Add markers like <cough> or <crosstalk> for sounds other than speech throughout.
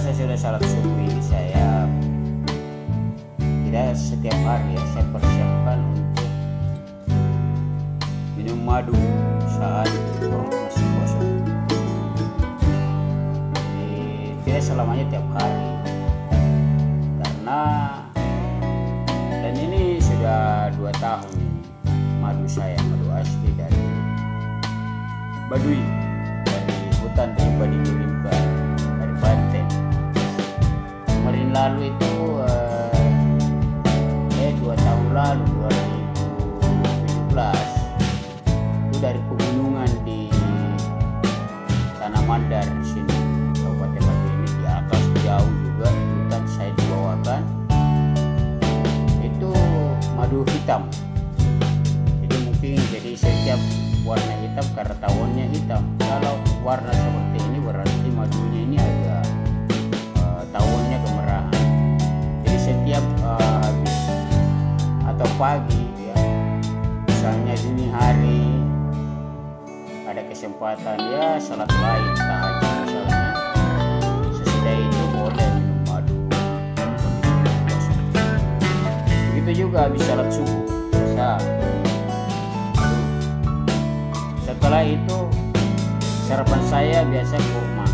saya sudah salat subuh ini saya tidak setiap hari ya saya persiapkan untuk minum madu saat perut masih kosong jadi tidak selamanya tiap hari karena dan ini sudah dua tahun ini madu saya madu asli dari Baduy dari hutan tiba dikirimkan lalu itu eh, eh dua tahun lalu 2017 itu dari pegunungan di Tanah Mandar sini Kabupaten Batu ini di atas jauh juga hutan saya dibawakan itu madu hitam jadi mungkin jadi setiap warna hitam karena tahunnya hitam kalau warna seperti ini berarti atau pagi ya misalnya dini hari ada kesempatan ya salat lain tahajud misalnya sesudah itu boleh minum madu begitu juga habis salat subuh bisa setelah itu sarapan saya biasa kurma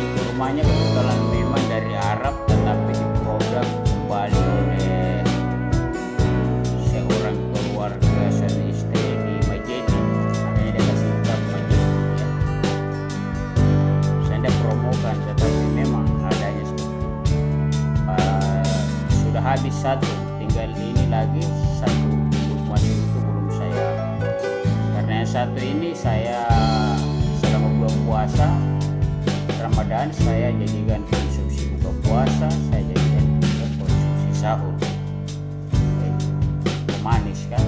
ini kurmanya kebetulan memang dari habis satu tinggal ini lagi satu masih itu belum saya karena yang satu ini saya selama bulan puasa Ramadan saya jadikan konsumsi buka puasa saya jadikan konsumsi sahur manis kan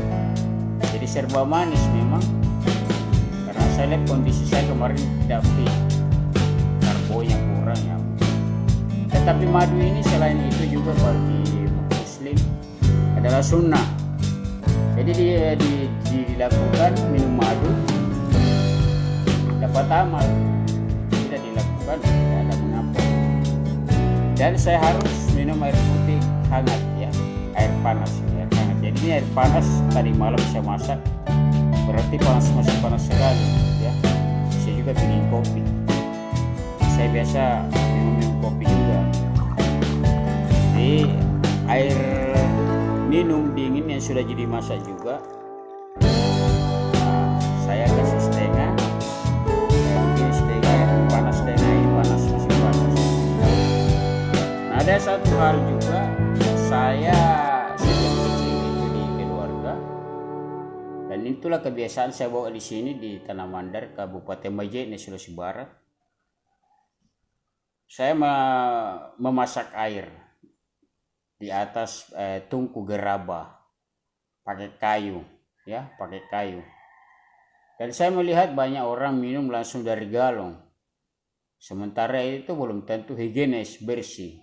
jadi serba manis memang karena saya lihat kondisi saya kemarin tidak fit karbo yang kurang ya tetapi madu ini selain itu juga bagi adalah sunnah jadi di, di, dilakukan minum madu dapat amal tidak dilakukan tidak ada mengapa dan saya harus minum air putih hangat ya air panas air hangat jadi ini air panas tadi malam saya masak berarti panas masih panas sekali ya saya juga minum kopi saya biasa minum, minum kopi juga jadi air minum dingin yang sudah jadi masak juga saya kasih setengah setengah panas setengah panas masih ada satu hal juga saya sejak kecil itu di keluarga dan itulah kebiasaan saya bawa di sini di Tanah Mandar Kabupaten Majene Sulawesi Barat saya memasak air di atas eh, tungku gerabah pakai kayu ya pakai kayu dan saya melihat banyak orang minum langsung dari galon sementara itu belum tentu higienis bersih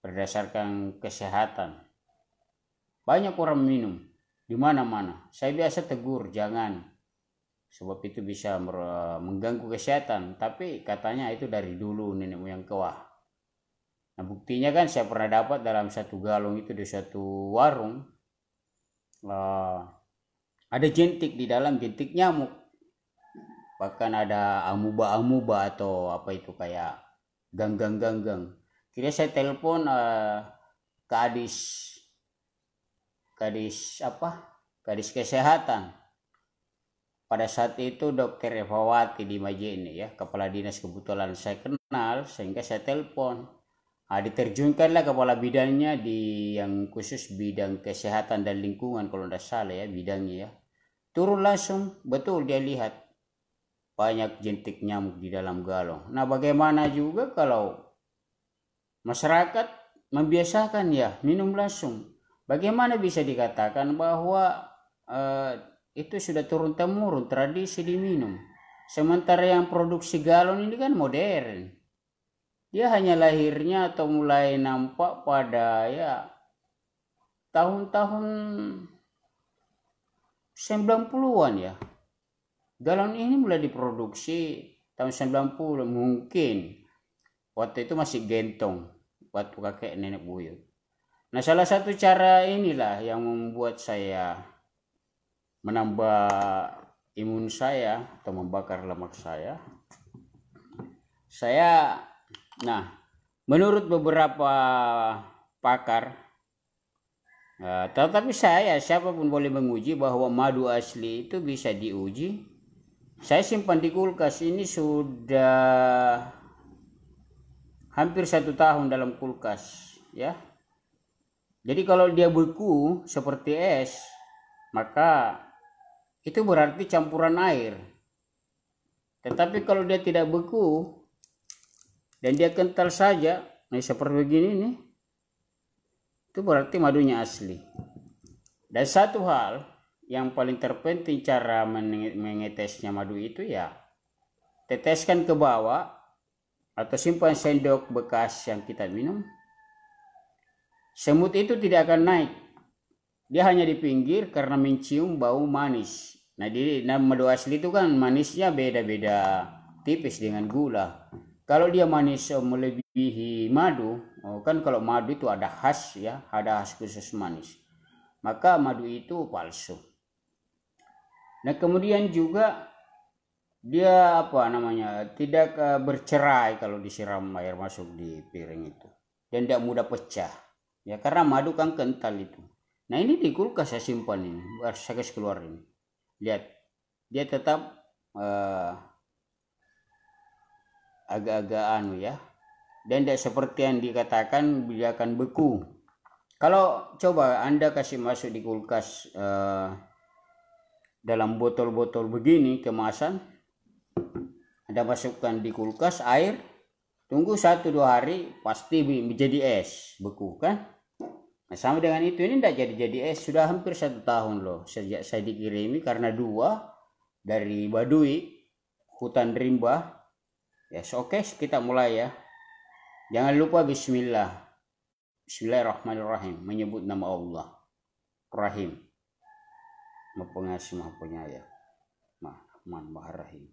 berdasarkan kesehatan banyak orang minum di mana-mana saya biasa tegur jangan sebab itu bisa mengganggu kesehatan tapi katanya itu dari dulu nenek moyang kewah Nah buktinya kan saya pernah dapat dalam satu galung itu di satu warung uh, ada jentik di dalam jentik nyamuk bahkan ada amuba-amuba atau apa itu kayak ganggang-ganggang. Kira saya telepon uh, eh, kadis kadis apa kadis kesehatan pada saat itu dokter Evawati di Majene ya kepala dinas kebetulan saya kenal sehingga saya telepon Nah, diterjunkanlah kepala bidangnya di yang khusus bidang kesehatan dan lingkungan kalau tidak salah ya bidangnya ya. Turun langsung, betul dia lihat banyak jentik nyamuk di dalam galon. Nah bagaimana juga kalau masyarakat membiasakan ya minum langsung. Bagaimana bisa dikatakan bahwa eh, itu sudah turun temurun tradisi diminum. Sementara yang produksi galon ini kan modern dia hanya lahirnya atau mulai nampak pada ya tahun-tahun 90-an ya. Galon ini mulai diproduksi tahun 90 mungkin. Waktu itu masih gentong waktu kakek nenek buyut. Nah, salah satu cara inilah yang membuat saya menambah imun saya atau membakar lemak saya. Saya Nah, menurut beberapa pakar, ya, tetapi saya siapapun boleh menguji bahwa madu asli itu bisa diuji. Saya simpan di kulkas ini sudah hampir satu tahun dalam kulkas, ya. Jadi kalau dia beku seperti es, maka itu berarti campuran air. Tetapi kalau dia tidak beku, dan dia kental saja nah seperti begini nih itu berarti madunya asli dan satu hal yang paling terpenting cara mengetesnya madu itu ya teteskan ke bawah atau simpan sendok bekas yang kita minum semut itu tidak akan naik dia hanya di pinggir karena mencium bau manis nah jadi nah madu asli itu kan manisnya beda-beda tipis dengan gula kalau dia manis melebihi madu oh, kan kalau madu itu ada khas ya ada khas khusus manis maka madu itu palsu nah kemudian juga dia apa namanya tidak eh, bercerai kalau disiram air masuk di piring itu dan tidak mudah pecah ya karena madu kan kental itu nah ini di kulkas saya simpan ini harus saya keluar ini lihat dia tetap uh, agak-agak anu ya dan tidak seperti yang dikatakan biarkan beku kalau coba anda kasih masuk di kulkas eh, dalam botol-botol begini kemasan anda masukkan di kulkas air tunggu satu dua hari pasti menjadi es beku kan Nah, sama dengan itu ini tidak jadi-jadi es sudah hampir satu tahun loh sejak saya dikirimi karena dua dari Badui hutan rimba Ya, yes, oke, okay, kita mulai ya. Jangan lupa bismillah. Bismillahirrahmanirrahim, menyebut nama Allah. Rahim. Maha Pengasih, Maha Penyayang. Maha Rahman, Maha Rahim.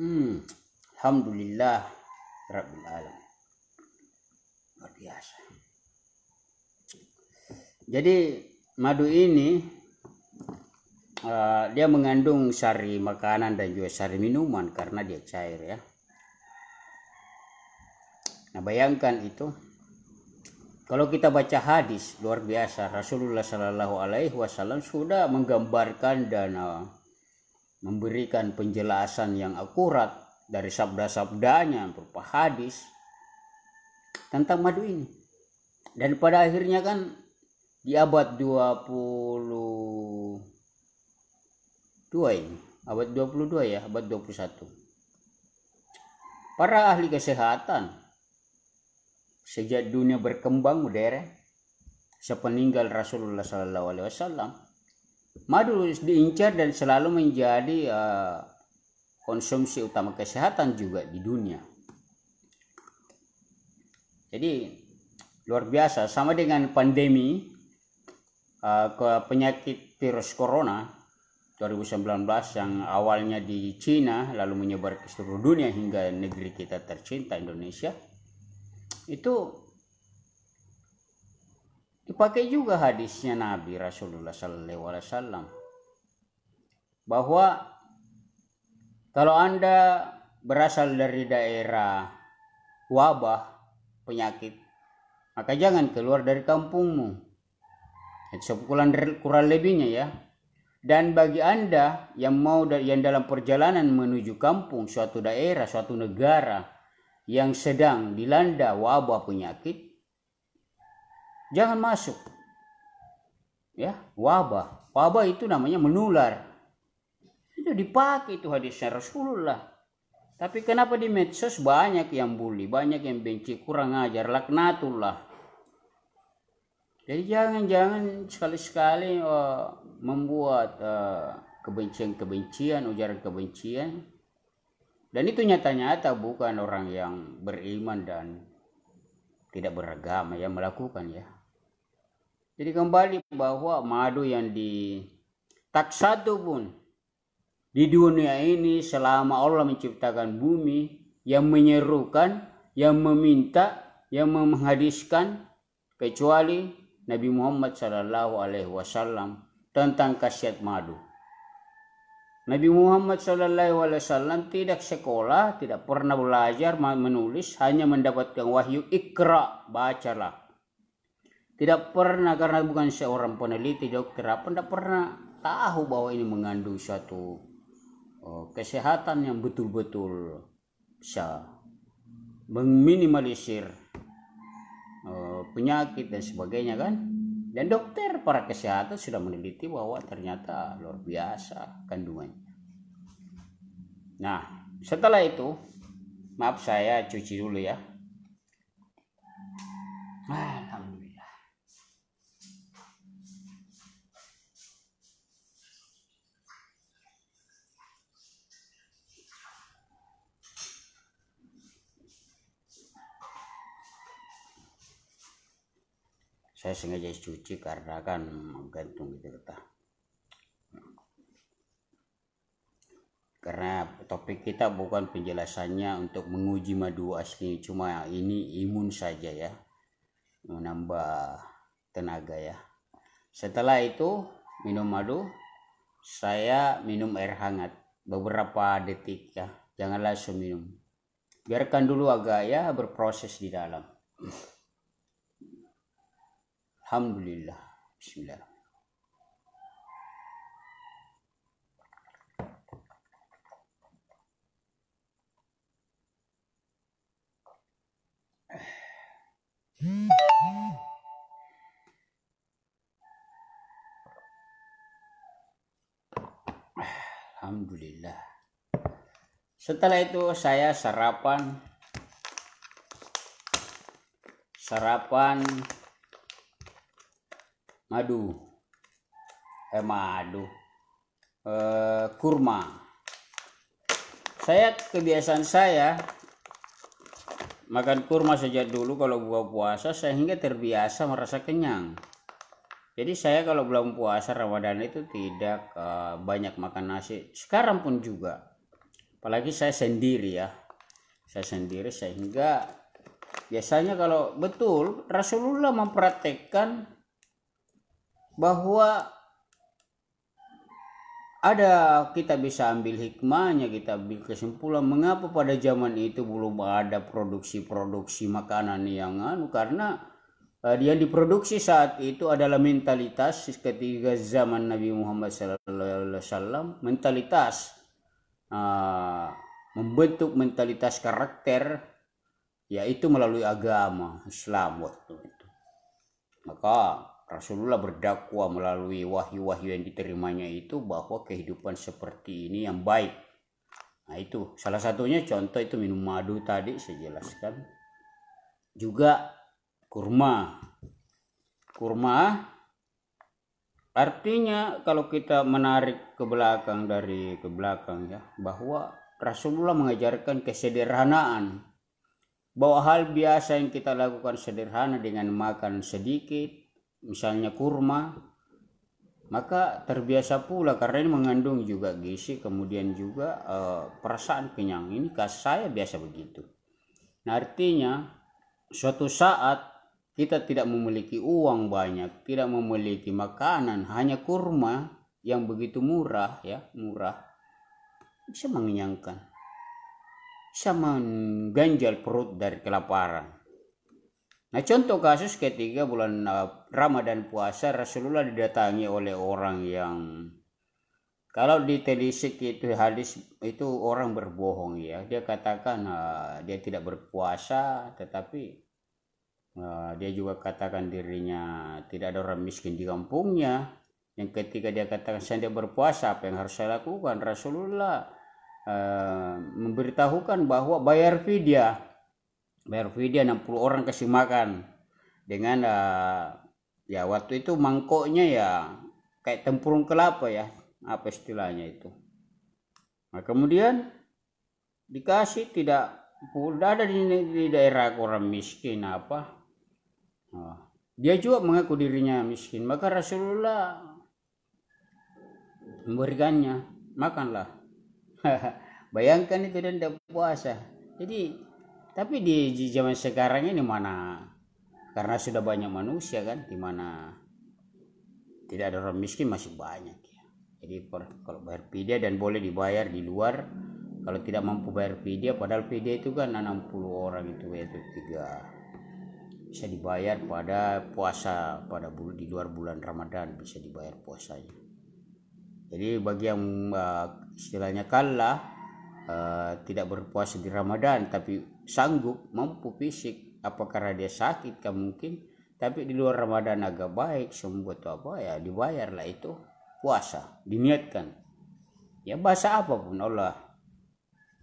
Hmm, Alhamdulillah Rabbil Alam. Luar biasa. Jadi madu ini uh, dia mengandung sari makanan dan juga sari minuman karena dia cair ya. Nah bayangkan itu kalau kita baca hadis luar biasa Rasulullah Shallallahu Alaihi Wasallam sudah menggambarkan dan uh, memberikan penjelasan yang akurat dari sabda-sabdanya berupa hadis tentang madu ini. Dan pada akhirnya kan di abad 22 ini, abad 22 ya, abad 21. Para ahli kesehatan sejak dunia berkembang modern sepeninggal Rasulullah Sallallahu Alaihi Wasallam Madu diincar dan selalu menjadi uh, konsumsi utama kesehatan juga di dunia. Jadi luar biasa sama dengan pandemi uh, ke penyakit virus corona 2019 yang awalnya di Cina lalu menyebar ke seluruh dunia hingga negeri kita tercinta Indonesia itu pakai juga hadisnya Nabi Rasulullah Sallallahu Alaihi Wasallam bahwa kalau anda berasal dari daerah wabah penyakit maka jangan keluar dari kampungmu itu kurang lebihnya ya dan bagi anda yang mau yang dalam perjalanan menuju kampung suatu daerah suatu negara yang sedang dilanda wabah penyakit jangan masuk. Ya, wabah. Wabah itu namanya menular. Itu dipakai itu hadisnya Rasulullah. Tapi kenapa di medsos banyak yang bully, banyak yang benci, kurang ajar, laknatullah. Jadi jangan-jangan sekali-sekali uh, membuat eh, kebencian-kebencian, ujaran kebencian. Dan itu nyata-nyata bukan orang yang beriman dan tidak beragama yang melakukan ya. Jadi kembali bahwa madu yang di tak satu pun di dunia ini selama Allah menciptakan bumi yang menyerukan, yang meminta, yang menghadiskan kecuali Nabi Muhammad Shallallahu Alaihi Wasallam tentang khasiat madu. Nabi Muhammad Shallallahu Alaihi Wasallam tidak sekolah, tidak pernah belajar menulis, hanya mendapatkan wahyu ikra bacalah tidak pernah karena bukan seorang peneliti dokter apa tidak pernah tahu bahwa ini mengandung suatu oh, kesehatan yang betul-betul bisa meminimalisir oh, penyakit dan sebagainya kan. Dan dokter para kesehatan sudah meneliti bahwa ternyata luar biasa kandungannya. Nah, setelah itu, maaf saya cuci dulu ya. Ah, saya sengaja cuci karena kan gantung gitu kata karena topik kita bukan penjelasannya untuk menguji madu asli cuma ini imun saja ya menambah tenaga ya setelah itu minum madu saya minum air hangat beberapa detik ya jangan langsung minum biarkan dulu agak ya berproses di dalam Alhamdulillah. Bismillah. Alhamdulillah. Setelah itu saya sarapan sarapan madu eh madu eh, kurma saya kebiasaan saya makan kurma sejak dulu kalau buka puasa sehingga terbiasa merasa kenyang jadi saya kalau belum puasa Ramadan itu tidak uh, banyak makan nasi sekarang pun juga apalagi saya sendiri ya saya sendiri sehingga biasanya kalau betul Rasulullah mempraktekkan bahwa ada kita bisa ambil hikmahnya kita ambil kesimpulan mengapa pada zaman itu belum ada produksi-produksi makanan yang anu karena uh, eh, yang diproduksi saat itu adalah mentalitas ketika zaman Nabi Muhammad SAW mentalitas uh, membentuk mentalitas karakter yaitu melalui agama Islam waktu itu maka Rasulullah berdakwah melalui wahyu-wahyu yang diterimanya itu bahwa kehidupan seperti ini yang baik. Nah itu salah satunya contoh itu minum madu tadi saya jelaskan. Juga kurma. Kurma artinya kalau kita menarik ke belakang dari ke belakang ya bahwa Rasulullah mengajarkan kesederhanaan bahwa hal biasa yang kita lakukan sederhana dengan makan sedikit misalnya kurma maka terbiasa pula karena ini mengandung juga gizi kemudian juga e, perasaan kenyang ini kas saya biasa begitu nah artinya suatu saat kita tidak memiliki uang banyak tidak memiliki makanan hanya kurma yang begitu murah ya murah bisa mengenyangkan bisa mengganjal perut dari kelaparan Nah, contoh kasus ketika bulan eh, Ramadan puasa Rasulullah didatangi oleh orang yang kalau ditelisik itu hadis itu orang berbohong ya. Dia katakan uh, dia tidak berpuasa tetapi uh, dia juga katakan dirinya tidak ada orang miskin di kampungnya. Yang ketika dia katakan saya tidak berpuasa apa yang harus saya lakukan? Rasulullah uh, memberitahukan bahwa bayar fidyah bayar video 60 orang kasih makan dengan uh, ya waktu itu mangkoknya ya kayak tempurung kelapa ya apa istilahnya itu nah kemudian dikasih tidak udah ada di, di daerah orang miskin apa nah, dia juga mengaku dirinya miskin maka Rasulullah memberikannya makanlah <laughs> bayangkan itu dan tidak puasa jadi tapi di, di zaman sekarang ini mana karena sudah banyak manusia kan di mana tidak ada orang miskin masih banyak ya. jadi per, kalau bayar pidya dan boleh dibayar di luar kalau tidak mampu bayar pidya padahal pidya itu kan 60 orang itu yaitu tiga bisa dibayar pada puasa pada bulan di luar bulan Ramadan bisa dibayar puasanya. Jadi bagi yang uh, istilahnya kalah uh, tidak berpuasa di Ramadan tapi sanggup mampu fisik apakah dia sakit kan mungkin tapi di luar Ramadan agak baik sembuh atau apa ya dibayarlah itu puasa diniatkan ya bahasa apapun Allah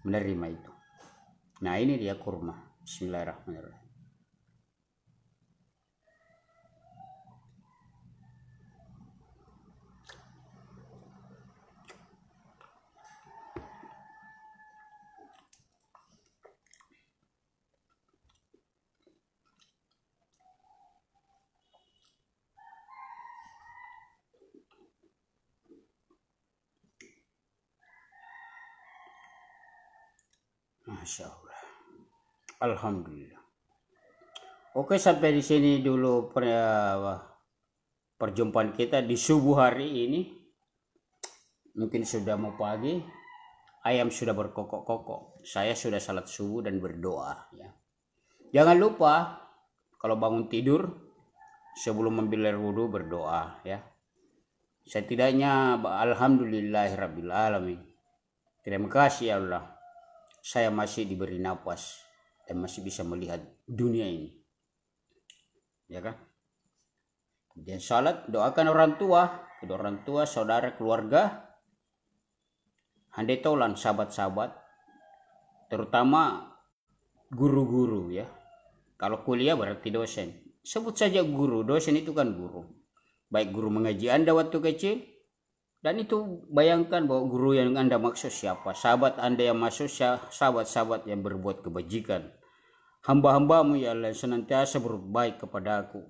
menerima itu nah ini dia kurma Bismillahirrahmanirrahim Masya Allah. Alhamdulillah. Oke sampai di sini dulu per, eh, perjumpaan kita di subuh hari ini. Mungkin sudah mau pagi. Ayam sudah berkokok-kokok. Saya sudah salat subuh dan berdoa. Ya. Jangan lupa kalau bangun tidur sebelum membilir wudhu berdoa ya. Setidaknya alhamdulillahirabbil alamin. Terima kasih ya Allah saya masih diberi nafas dan masih bisa melihat dunia ini. Ya kan? Kemudian salat, doakan orang tua, kedua orang tua, saudara, keluarga, handai taulan, sahabat-sahabat, terutama guru-guru ya. Kalau kuliah berarti dosen. Sebut saja guru, dosen itu kan guru. Baik guru mengaji Anda waktu kecil, dan itu bayangkan bahwa guru yang Anda maksud siapa, sahabat Anda yang maksud sahabat-sahabat yang berbuat kebajikan. Hamba-hambamu ya Allah senantiasa berbaik kepada aku.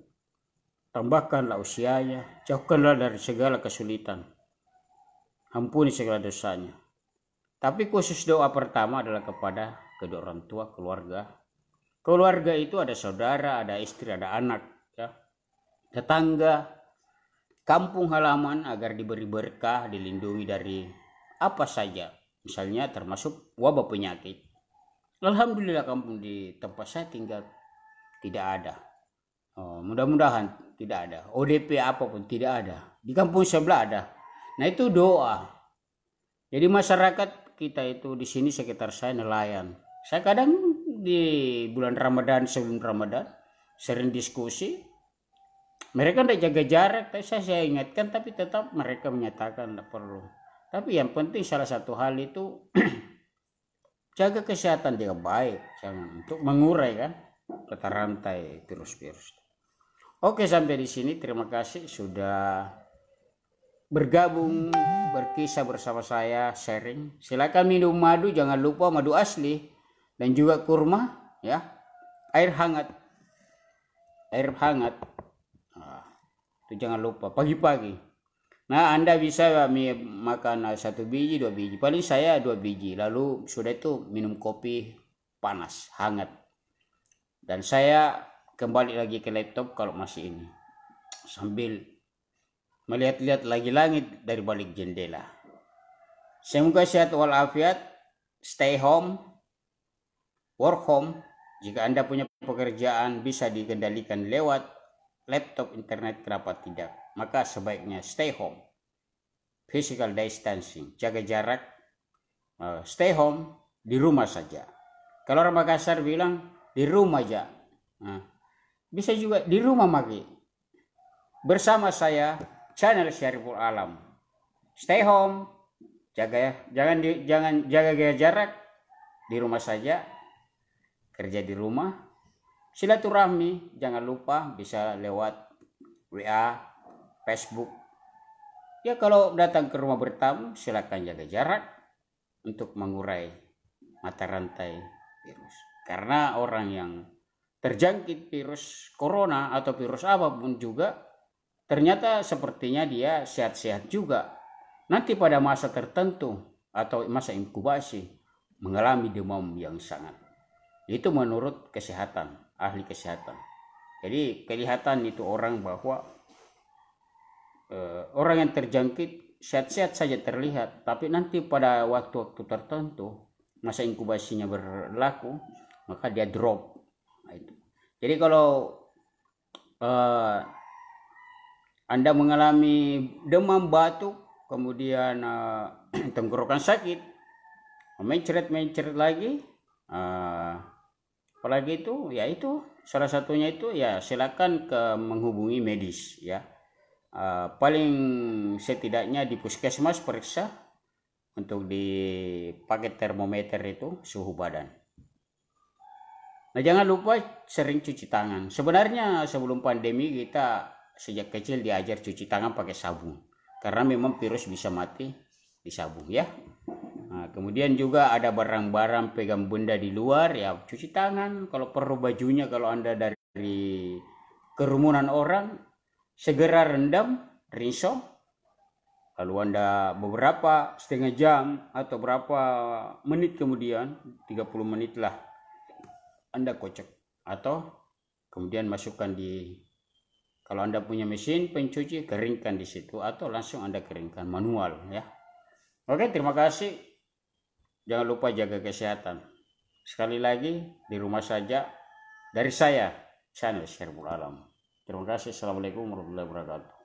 Tambahkanlah usianya, jauhkanlah dari segala kesulitan. Ampuni segala dosanya. Tapi khusus doa pertama adalah kepada kedua orang tua, keluarga. Keluarga itu ada saudara, ada istri, ada anak, ya. Tetangga, kampung halaman agar diberi berkah, dilindungi dari apa saja, misalnya termasuk wabah penyakit. Alhamdulillah kampung di tempat saya tinggal tidak ada. Oh, mudah-mudahan tidak ada. ODP apapun tidak ada. Di kampung sebelah ada. Nah itu doa. Jadi masyarakat kita itu di sini sekitar saya nelayan. Saya kadang di bulan Ramadan sebelum Ramadan sering diskusi mereka tidak jaga jarak saya, saya ingatkan tapi tetap mereka menyatakan tidak perlu tapi yang penting salah satu hal itu <clears throat> jaga kesehatan dia baik jangan untuk mengurai kan kata rantai virus-virus oke sampai di sini terima kasih sudah bergabung berkisah bersama saya sharing silakan minum madu jangan lupa madu asli dan juga kurma ya air hangat air hangat itu jangan lupa pagi-pagi. Nah, Anda bisa makan eh, satu biji, dua biji. Paling saya dua biji. Lalu sudah itu minum kopi panas, hangat. Dan saya kembali lagi ke laptop kalau masih ini. Sambil melihat-lihat lagi langit dari balik jendela. Semoga sehat walafiat, stay home, work home. Jika Anda punya pekerjaan bisa dikendalikan lewat laptop internet kenapa tidak? Maka sebaiknya stay home. Physical distancing, jaga jarak, eh, stay home, di rumah saja. Kalau orang Makassar bilang di rumah aja. Nah, bisa juga di rumah maki. Bersama saya channel Syariful Alam. Stay home, jaga ya, jangan jangan jaga jarak di rumah saja, kerja di rumah, silaturahmi jangan lupa bisa lewat WA, Facebook. Ya kalau datang ke rumah bertamu silakan jaga jarak untuk mengurai mata rantai virus. Karena orang yang terjangkit virus corona atau virus apapun juga ternyata sepertinya dia sehat-sehat juga. Nanti pada masa tertentu atau masa inkubasi mengalami demam yang sangat. Itu menurut kesehatan ahli kesehatan. Jadi kelihatan itu orang bahwa eh, orang yang terjangkit sehat-sehat saja terlihat, tapi nanti pada waktu-waktu tertentu masa inkubasinya berlaku, maka dia drop. Nah, itu. Jadi kalau eh, Anda mengalami demam batuk, kemudian eh, <clears throat> tenggorokan sakit, mencret-mencret lagi, eh, apalagi itu ya itu salah satunya itu ya silakan ke menghubungi medis ya uh, paling setidaknya di puskesmas periksa untuk dipakai termometer itu suhu badan nah jangan lupa sering cuci tangan sebenarnya sebelum pandemi kita sejak kecil diajar cuci tangan pakai sabun karena memang virus bisa mati di sabun ya Nah, kemudian juga ada barang-barang pegang benda di luar ya cuci tangan kalau perlu bajunya kalau Anda dari kerumunan orang segera rendam rinso kalau Anda beberapa setengah jam atau berapa menit kemudian 30 menit lah Anda kocok atau kemudian masukkan di kalau Anda punya mesin pencuci keringkan di situ atau langsung Anda keringkan manual ya Oke terima kasih jangan lupa jaga kesehatan. Sekali lagi di rumah saja dari saya, channel Syekh Alam. Terima kasih. Assalamualaikum warahmatullahi wabarakatuh.